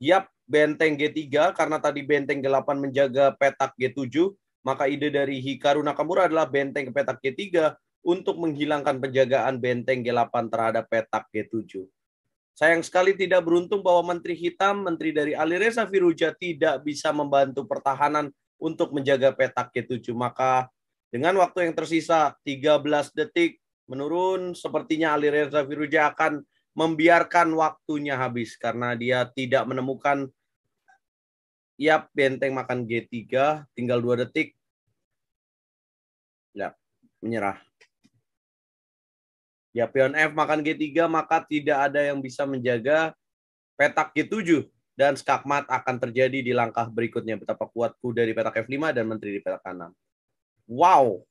Yap, benteng G3 karena tadi benteng G8 menjaga petak G7, maka ide dari Hikaru Nakamura adalah benteng ke petak G3 untuk menghilangkan penjagaan benteng G8 terhadap petak G7. Sayang sekali tidak beruntung bahwa Menteri Hitam, Menteri dari Alireza Reza Firuja tidak bisa membantu pertahanan untuk menjaga petak G7. Maka dengan waktu yang tersisa 13 detik menurun, sepertinya Alireza Reza Firuja akan membiarkan waktunya habis karena dia tidak menemukan ya benteng makan G3, tinggal dua detik. Ya, menyerah. Ya, pion F makan G3, maka tidak ada yang bisa menjaga petak G7 dan skakmat akan terjadi di langkah berikutnya. Betapa kuatku dari petak F5 dan menteri di petak K6. Wow,